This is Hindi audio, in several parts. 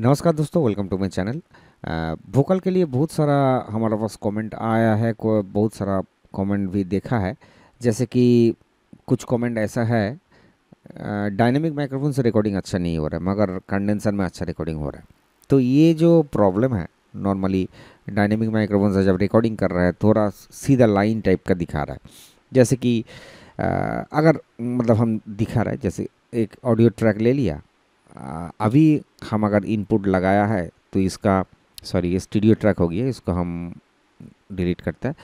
नमस्कार दोस्तों welcome to my channel vocal के लिए बहुत सारा हमारे पास कमेंट आया है को बहुत सारा कमेंट भी देखा है जैसे कि कुछ कमेंट ऐसा है डायनेमिक माइक्रोफोन से रिकॉर्डिंग अच्छा नहीं हो रहा है मगर कंडेंसर में अच्छा रिकॉर्डिंग हो रहा है तो ये जो प्रॉब्लम है नॉर्मली डायनेमिक माइक्रोफोन से जब रिकॉर्डिंग कर रहा है थोड़ा सीधा लाइन टाइप का दिखा रहा है जैसे कि अगर मतलब हम दिखा रहे हैं जैसे एक ऑडियो ट्रैक ले लिया अभी हम अगर इनपुट लगाया है तो इसका सॉरी ये स्टूडियो ट्रैक हो गया इसको हम डिलीट करते हैं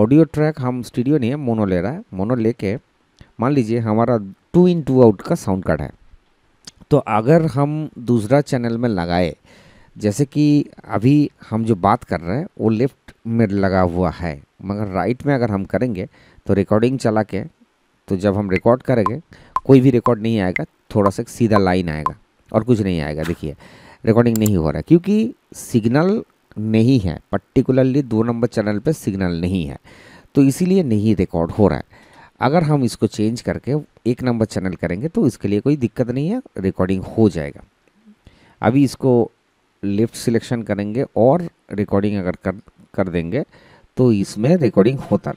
ऑडियो ट्रैक हम स्टूडियो नहीं है मोनो ले रहा है मोनो लेके मान लीजिए हमारा टू इन टू आउट का साउंड कार्ड है तो अगर हम दूसरा चैनल में लगाए जैसे कि अभी हम जो बात कर रहे हैं वो लेफ़्ट में लगा हुआ है मगर राइट में अगर हम करेंगे तो रिकॉर्डिंग चला के तो जब हम रिकॉर्ड करेंगे कोई भी रिकॉर्ड नहीं आएगा थोड़ा सा सीधा लाइन आएगा और कुछ नहीं आएगा देखिए रिकॉर्डिंग नहीं हो रहा है क्योंकि सिग्नल नहीं है पर्टिकुलरली दो नंबर चैनल पे सिग्नल नहीं है तो इसीलिए नहीं रिकॉर्ड हो रहा है अगर हम इसको चेंज करके एक नंबर चैनल करेंगे तो इसके लिए कोई दिक्कत नहीं है रिकॉर्डिंग हो जाएगा अभी इसको लेफ़्ट सिलेक्शन करेंगे और रिकॉर्डिंग अगर कर कर देंगे तो इसमें रिकॉर्डिंग होता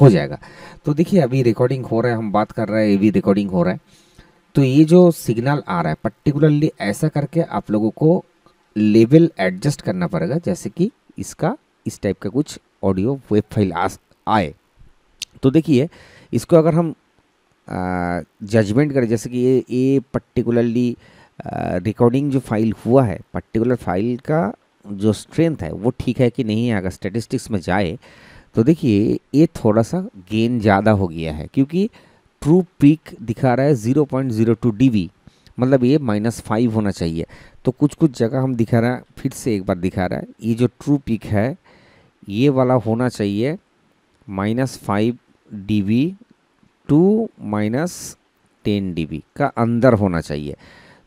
हो जाएगा तो देखिए अभी रिकॉर्डिंग हो रहा है हम बात कर रहे हैं ये भी रिकॉर्डिंग हो रहा है तो ये जो सिग्नल आ रहा है पर्टिकुलरली ऐसा करके आप लोगों को लेवल एडजस्ट करना पड़ेगा जैसे कि इसका इस टाइप का कुछ ऑडियो वेब फाइल आए तो देखिए इसको अगर हम जजमेंट करें जैसे कि ये ये पर्टिकुलरली रिकॉर्डिंग जो फाइल हुआ है पर्टिकुलर फाइल का जो स्ट्रेंथ है वो ठीक है कि नहीं है अगर स्टेटिस्टिक्स में जाए तो देखिए ये थोड़ा सा गेन ज़्यादा हो गया है क्योंकि ट्रू पीक दिखा रहा है zero point zero two D मतलब ये माइनस फाइव होना चाहिए तो कुछ कुछ जगह हम दिखा रहे हैं फिर से एक बार दिखा रहा है ये जो ट्रू पीक है ये वाला होना चाहिए minus five D B to minus ten D B का अंदर होना चाहिए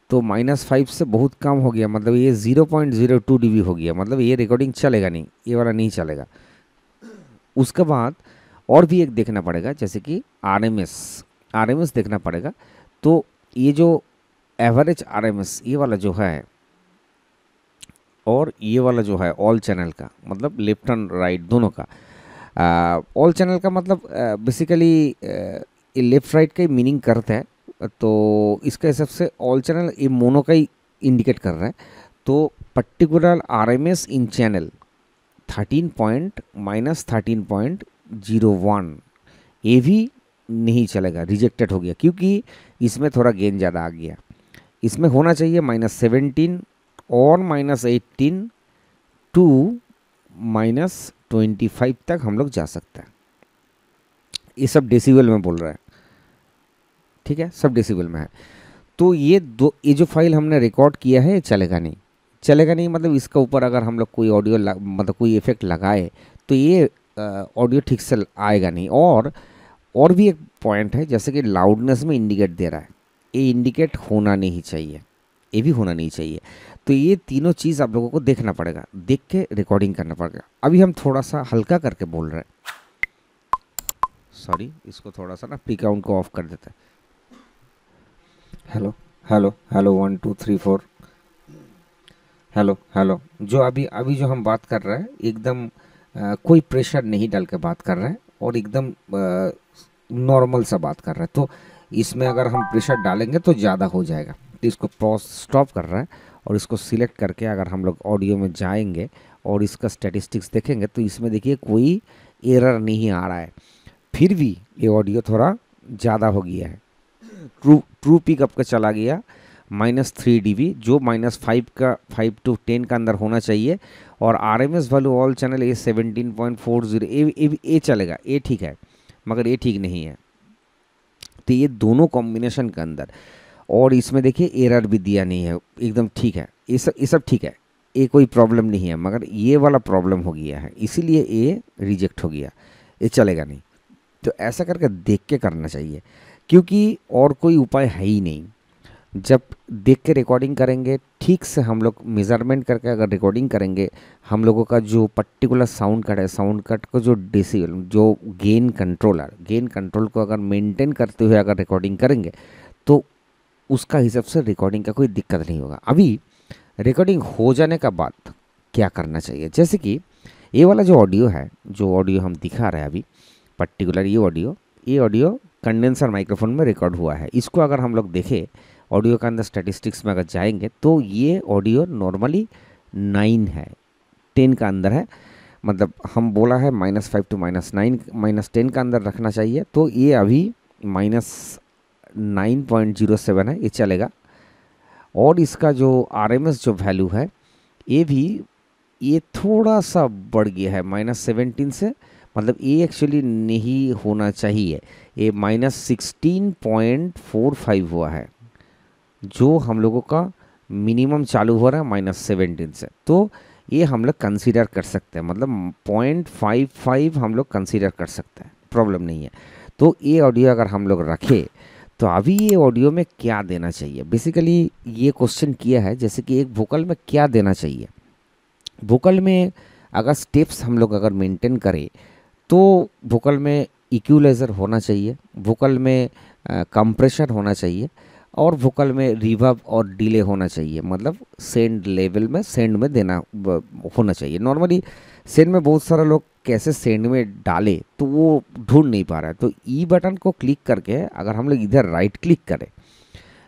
तो माइनस फाइव से बहुत कम हो गया मतलब ये zero point zero two D B हो गया मतलब ये रिकॉर्डिंग चलेगा नहीं ये वाला नहीं चलेगा उसके बाद और भी एक देखना पड़ेगा जैसे कि आर एम एस आर देखना पड़ेगा तो ये जो एवरेज आर ये वाला जो है और ये वाला जो है ऑल चैनल का मतलब लेफ्ट एंड राइट दोनों का ऑल चैनल का मतलब बेसिकली ये लेफ्ट राइट का ही मीनिंग करता है तो इसके हिसाब से ऑल चैनल ये मोनो का ही इंडिकेट कर रहा है तो particular R M S in channel thirteen point minus thirteen point zero one ये भी नहीं चलेगा रिजेक्टेड हो गया क्योंकि इसमें थोड़ा गेन ज़्यादा आ गया इसमें होना चाहिए माइनस सेवेंटीन और minus eighteen to minus twenty five तक हम लोग जा सकते हैं ये सब डेसीबल में बोल रहा है ठीक है सब डेसीबल में है तो ये दो ये जो फाइल हमने रिकॉर्ड किया है चलेगा नहीं चलेगा नहीं मतलब इसके ऊपर अगर हम लोग कोई ऑडियो मतलब कोई इफेक्ट लगाए तो ये ऑडियो ठीक से आएगा नहीं और और भी एक पॉइंट है जैसे कि लाउडनेस में इंडिकेट दे रहा है ये इंडिकेट होना नहीं चाहिए ये भी होना नहीं चाहिए तो ये तीनों चीज़ आप लोगों को देखना पड़ेगा देख के रिकॉर्डिंग करना पड़ेगा अभी हम थोड़ा सा हल्का करके बोल रहे हैं सॉरी इसको थोड़ा सा ना प्रीकाउंट को ऑफ कर देते हैं hello hello hello one two three four hello hello जो अभी अभी जो हम बात कर रहे हैं एकदम कोई प्रेशर नहीं डाल के बात कर रहे हैं और एकदम नॉर्मल सा बात कर रहा है तो इसमें अगर हम प्रेशर डालेंगे तो ज़्यादा हो जाएगा तो इसको पॉज स्टॉप कर रहा है और इसको सिलेक्ट करके अगर हम लोग ऑडियो में जाएंगे और इसका स्टेटिस्टिक्स देखेंगे तो इसमें देखिए कोई एरर नहीं आ रहा है फिर भी ये ऑडियो थोड़ा ज़्यादा हो गया है ट्रू ट्रू पिकअप का चला गया माइनस थ्री डी जो माइनस फाइव का फाइव टू टेन का अंदर होना चाहिए और R M S value all channel a seventeen point four zero a चलेगा ए ठीक है मगर ये ठीक नहीं है तो ये दोनों कॉम्बिनेशन के अंदर और इसमें देखिए एरर भी दिया नहीं है एकदम ठीक है ये सब ये सब ठीक है ये कोई प्रॉब्लम नहीं है मगर ये वाला प्रॉब्लम हो गया है इसीलिए ये रिजेक्ट हो गया ये चलेगा नहीं तो ऐसा करके देख के करना चाहिए क्योंकि और कोई उपाय है ही नहीं जब देख के रिकॉर्डिंग करेंगे ठीक से हम लोग मेज़रमेंट करके अगर रिकॉर्डिंग करेंगे हम लोगों का जो पर्टिकुलर साउंड कट है साउंड कट को जो डिसी जो गेन कंट्रोलर गेन कंट्रोल को अगर मेंटेन करते हुए अगर रिकॉर्डिंग करेंगे तो उसका हिसाब से रिकॉर्डिंग का कोई दिक्कत नहीं होगा अभी रिकॉर्डिंग हो जाने का बाद क्या करना चाहिए जैसे कि ये वाला जो ऑडियो है जो ऑडियो हम दिखा रहे हैं अभी पर्टिकुलर ये ऑडियो ये ऑडियो कंडेंसर माइक्रोफोन में रिकॉर्ड हुआ है इसको अगर हम लोग देखें ऑडियो के अंदर स्टैटिस्टिक्स में अगर जाएंगे तो ये ऑडियो नॉर्मली नाइन है टेन का अंदर है मतलब हम बोला है minus five to minus nine minus ten का अंदर रखना चाहिए तो ये अभी minus nine point zero seven है ये चलेगा और इसका जो आर एम एस जो वैल्यू है ये भी ये थोड़ा सा बढ़ गया है माइनस सेवेंटीन से मतलब ये एक्चुअली नहीं होना चाहिए ये minus sixteen point four five हुआ है जो हम लोगों का मिनिमम चालू हो रहा है माइनस सेवेंटीन से तो ये हम लोग कंसीडर कर सकते हैं मतलब पॉइंट फाइव फाइव हम लोग कंसीडर कर सकते हैं प्रॉब्लम नहीं है तो ये ऑडियो अगर हम लोग रखें तो अभी ये ऑडियो में क्या देना चाहिए बेसिकली ये क्वेश्चन किया है जैसे कि एक वोकल में क्या देना चाहिए वोकल में अगर स्टेप्स हम लोग अगर मेंटेन करें तो वोकल में इक्वलाइज़र होना चाहिए वोकल में कंप्रेशर होना चाहिए और वोकल में रिवर्ब और डिले होना चाहिए मतलब सेंड लेवल में सेंड में देना होना चाहिए नॉर्मली सेंड में बहुत सारा लोग कैसे सेंड में डाले तो वो ढूंढ नहीं पा रहा है तो ई e बटन को क्लिक करके अगर हम लोग इधर राइट क्लिक करें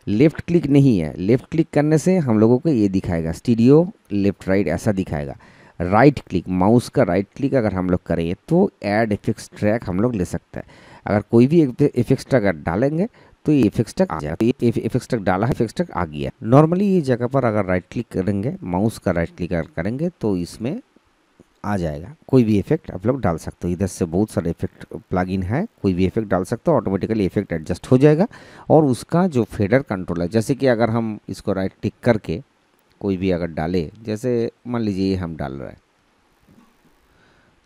लेफ़्ट क्लिक नहीं है लेफ़्ट क्लिक करने से हम लोगों को ये दिखाएगा स्टीडियो लेफ़्ट राइट ऐसा दिखाएगा राइट क्लिक माउस का राइट क्लिक अगर हम लोग करें तो ऐड इफेक्ट्स ट्रैक हम लोग ले सकते हैं अगर कोई भी इफेक्ट्स ट्रैक डालेंगे तो ये इफेक्स टक आ जाएगा इफेक्स टैग डाला है इफेक्स आ गया नॉर्मली ये जगह पर अगर राइट क्लिक करेंगे माउस का राइट क्लिक करेंगे तो इसमें आ जाएगा कोई भी इफेक्ट आप लोग डाल सकते हो इधर से बहुत सारे इफेक्ट प्लगइन है कोई भी इफेक्ट डाल सकते हो ऑटोमेटिकली इफेक्ट एडजस्ट हो जाएगा और उसका जो फेडर कंट्रोल है जैसे कि अगर हम इसको राइट क्लिक करके कोई भी अगर डाले जैसे मान लीजिए ये हम डाल रहे हैं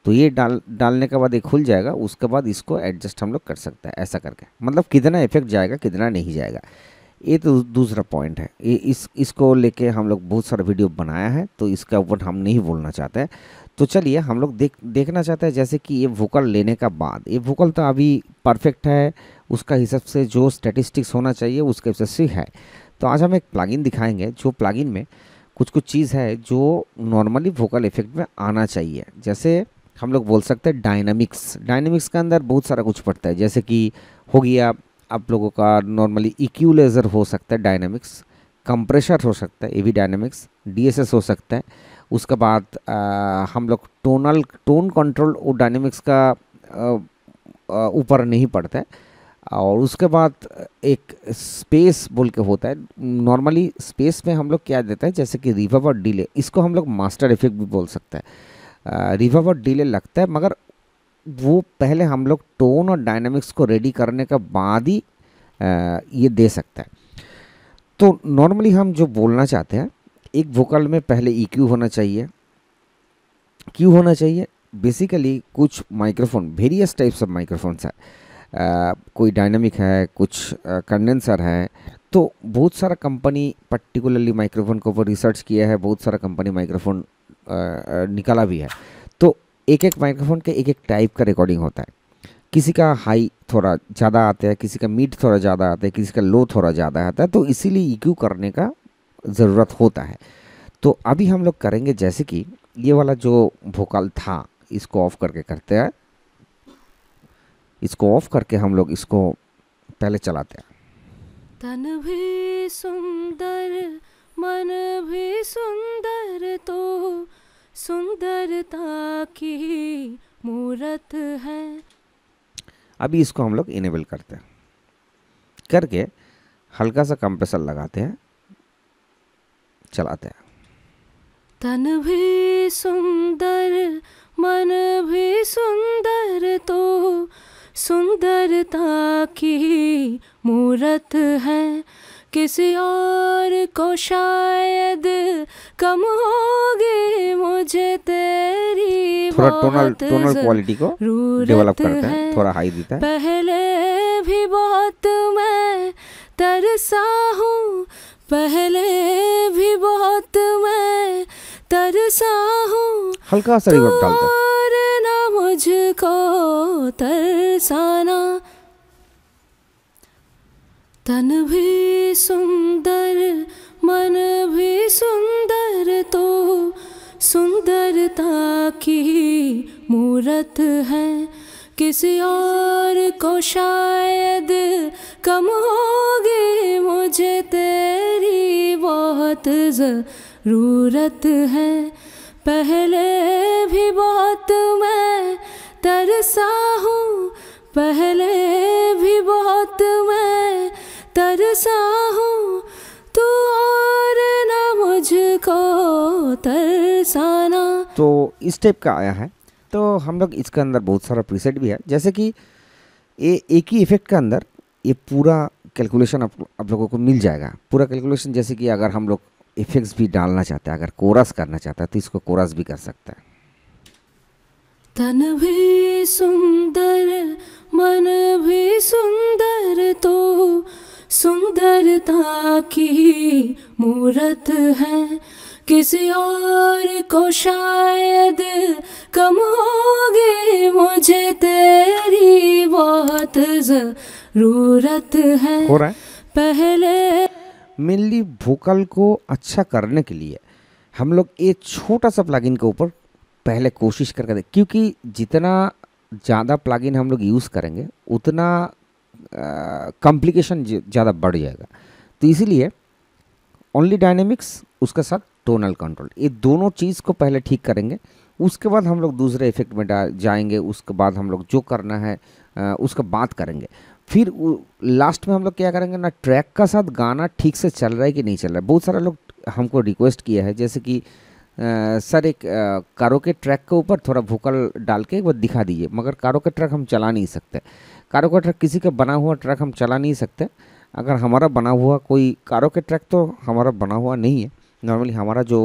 तो ये डाल डालने के बाद ये खुल जाएगा उसके बाद इसको एडजस्ट हम लोग कर सकते हैं ऐसा करके मतलब कितना इफेक्ट जाएगा कितना नहीं जाएगा ये तो दूसरा पॉइंट है ये इस इसको लेके हम लोग बहुत सारा वीडियो बनाया है तो इसका ऊपर हम नहीं बोलना चाहते हैं तो चलिए हम लोग देख देखना चाहते हैं जैसे कि ये वोकल लेने का बाद ये वोकल तो अभी परफेक्ट है उसका हिसाब से जो स्टेटिस्टिक्स होना चाहिए उसके हिसाब से है तो आज हम एक प्लागिन दिखाएंगे जो प्लागिन में कुछ कुछ चीज़ है जो नॉर्मली वोकल इफेक्ट में आना चाहिए जैसे हम लोग बोल सकते हैं डायनामिक्स डायनामिक्स के अंदर बहुत सारा कुछ पड़ता है जैसे कि हो गया आप लोगों का नॉर्मली इक्यूलेजर e हो सकता है डायनामिक्स कंप्रेशर हो सकता है ए वी डायनामिक्स डीएसएस हो सकता है उसके बाद हम लोग टोनल टोन कंट्रोल और डायनेमिक्स का ऊपर नहीं पड़ता है और उसके बाद एक स्पेस बोल के होता है नॉर्मली स्पेस में हम लोग क्या देते हैं जैसे कि रिवर्व और डिले इसको हम लोग मास्टर इफेक्ट भी बोल सकते हैं रिवर और डीले लगता है मगर वो पहले हम लोग टोन और डायनामिक्स को रेडी करने के बाद ही ये दे सकता है तो नॉर्मली हम जो बोलना चाहते हैं एक वोकल में पहले ई e होना चाहिए क्यू होना चाहिए बेसिकली कुछ microphone various types of microphones है आ, कोई डायनामिक है कुछ कंडेंसर है तो बहुत सारा कंपनी पर्टिकुलरली माइक्रोफोन के ऊपर रिसर्च किया है बहुत सारा कंपनी माइक्रोफोन निकाला भी है तो एक एक माइक्रोफोन के एक एक टाइप का रिकॉर्डिंग होता है किसी का हाई थोड़ा ज़्यादा आता है किसी का मीट थोड़ा ज़्यादा आता है किसी का लो थोड़ा ज़्यादा आता है तो इसीलिए इक्यू e करने का ज़रूरत होता है तो अभी हम लोग करेंगे जैसे कि ये वाला जो भोकाल था इसको ऑफ करके करते हैं इसको ऑफ करके हम लोग इसको पहले चलाते हैं तन भी सुंदर मन भी सुंदर तो सुंदरता की मूरत है अभी इसको हम लोग इनेबल करते हैं करके हल्का सा कंप्रेसर लगाते हैं चलाते हैं तन भी सुंदर मन भी सुंदर तो सुंदरता की मूरत है किसी और को शायद कम होगी मुझे तेरी थोड़ा टोनल टोनल क्वालिटी को डेवलप करते हैं थोड़ा हाई देता है पहले भी बहुत मैं तरसा हूँ पहले भी बहुत मैं तरसा हूँ हल्का सा रिवर्ब डालते हैं मुझको तरसाना तन भी सुंदर मन भी सुंदर तो सुंदरता की मूरत है किसी और को शायद कम होगी मुझे तेरी बहुत ज़रूरत है पहले भी बहुत मैं तरसा हूँ पहले भी बहुत मैं तरसा हूँ तू तो और ना मुझको तरसाना तो इस टाइप का आया है तो हम लोग इसके अंदर बहुत सारा प्रीसेट भी है जैसे कि ये एक ही इफेक्ट के अंदर ये पूरा कैलकुलेशन आप, आप लोगों को मिल जाएगा पूरा कैलकुलेशन जैसे कि अगर हम लोग इफेक्ट्स भी डालना चाहते हैं अगर कोरस करना चाहता है तो इसको कोरस भी कर सकता है तन भी सुंदर मन भी सुंदर तो सुंदरता की मूरत है किसी और को शायद कम होगे मुझे तेरी बहुत जरूरत है हो रहा है पहले मेनली वोकल को अच्छा करने के लिए हम लोग एक छोटा सा प्लगइन के ऊपर पहले कोशिश करके देख क्योंकि जितना ज़्यादा प्लगइन हम लोग यूज़ करेंगे उतना कॉम्प्लिकेशन ज़्यादा बढ़ जाएगा तो इसीलिए ओनली डायनेमिक्स उसके साथ टोनल कंट्रोल ये दोनों चीज़ को पहले ठीक करेंगे उसके बाद हम लोग दूसरे इफेक्ट में जाएंगे उसके बाद हम लोग जो करना है उसका बात करेंगे फिर लास्ट में हम लोग क्या करेंगे ना ट्रैक का साथ गाना ठीक से चल रहा है कि नहीं चल रहा है बहुत सारा लोग हमको रिक्वेस्ट किया है जैसे कि आ, सर एक कारो के ट्रैक के ऊपर थोड़ा भूकल डाल के वह दिखा दीजिए मगर कारो के ट्रैक हम चला नहीं सकते कारों का ट्रक किसी का बना हुआ ट्रक हम चला नहीं सकते अगर हमारा बना हुआ कोई कारों के ट्रक तो हमारा बना हुआ नहीं है नॉर्मली हमारा जो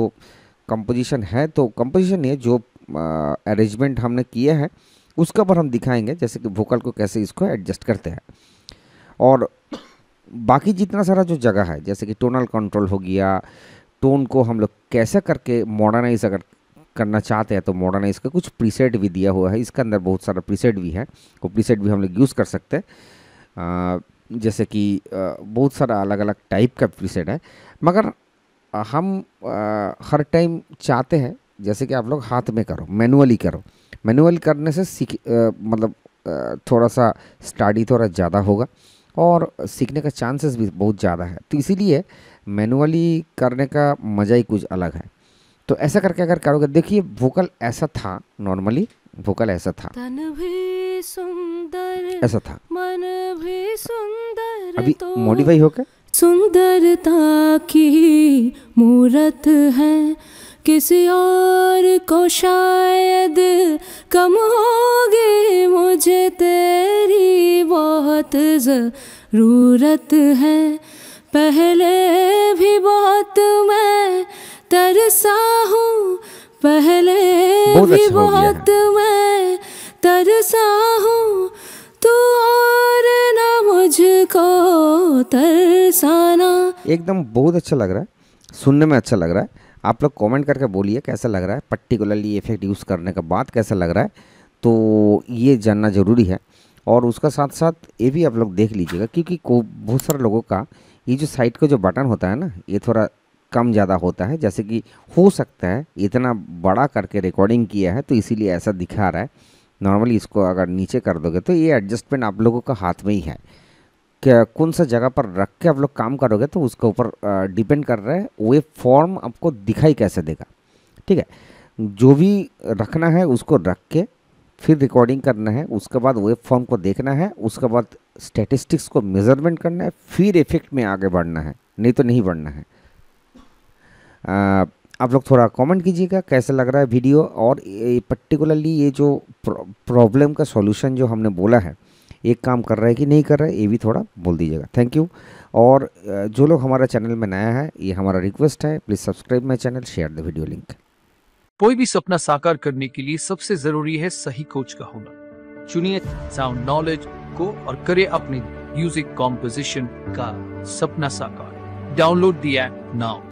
कंपोजिशन है तो कंपोजिशन नहीं है जो अरेंजमेंट हमने किया है उसका पर हम दिखाएंगे जैसे कि वोकल को कैसे इसको एडजस्ट करते हैं और बाकी जितना सारा जो जगह है जैसे कि टोनल कंट्रोल हो गया टोन को हम लोग कैसे करके मॉडर्नाइज अगर करना चाहते हैं तो मॉडर्न इसका कुछ प्रीसेट भी दिया हुआ है इसके अंदर बहुत सारा प्रीसेट भी है वो प्रीसेट भी हम लोग यूज़ कर सकते हैं जैसे कि बहुत सारा अलग अलग टाइप का प्रीसेट है मगर हम हर टाइम चाहते हैं जैसे कि आप लोग हाथ में करो मैनुअली करो मैनुअल करने से सीख मतलब थोड़ा सा स्टडी थोड़ा ज़्यादा होगा और सीखने का चांसेस भी बहुत ज़्यादा है तो इसीलिए मैनुअली करने का मज़ा ही कुछ अलग है तो ऐसा करके अगर करोगे देखिए वोकल ऐसा था नॉर्मली वोकल ऐसा था ऐसा था मन भी सुंदर अभी तो मॉडिफाई होकर सुंदरता की मूरत है किसी और को शायद कम होगी मुझे तेरी बहुत ज़रूरत है पहले भी बहुत मैं तरसा हूँ पहले भी बहुत अच्छा मैं तरसा हूँ तू और ना मुझको तरसाना एकदम बहुत अच्छा लग रहा है सुनने में अच्छा लग रहा है आप लोग कमेंट करके बोलिए कैसा लग रहा है पर्टिकुलरली इफेक्ट यूज़ करने के बाद कैसा लग रहा है तो ये जानना ज़रूरी है और उसका साथ साथ ये भी आप लोग देख लीजिएगा क्योंकि बहुत सारे लोगों का ये जो साइड का जो बटन होता है ना ये थोड़ा कम ज़्यादा होता है जैसे कि हो सकता है इतना बड़ा करके रिकॉर्डिंग किया है तो इसीलिए ऐसा दिखा रहा है नॉर्मली इसको अगर नीचे कर दोगे तो ये एडजस्टमेंट आप लोगों का हाथ में ही है क्या कौन सा जगह पर रख के आप लोग काम करोगे तो उसके ऊपर डिपेंड कर रहा है वे फॉर्म आपको दिखाई कैसे देगा ठीक है जो भी रखना है उसको रख के फिर रिकॉर्डिंग करना है उसके बाद वेब फॉर्म को देखना है उसके बाद स्टेटिस्टिक्स को मेजरमेंट करना है फिर इफेक्ट में आगे बढ़ना है नहीं तो नहीं बढ़ना है आप लोग थोड़ा कमेंट कीजिएगा कैसा लग रहा है वीडियो और पर्टिकुलरली ये जो प्रॉब्लम का सॉल्यूशन जो हमने बोला है एक काम कर रहा है कि नहीं कर रहा है ये भी थोड़ा बोल दीजिएगा थैंक यू और जो लोग हमारा चैनल में नया है ये हमारा रिक्वेस्ट है please subscribe my channel share the video link कोई भी सपना साकार करने के लिए सबसे जरूरी है सही कोच का होना चुनिए साउंड नॉलेज को और करे अपने म्यूजिक कॉम्पोजिशन का सपना साकार डाउनलोड दिया नाउ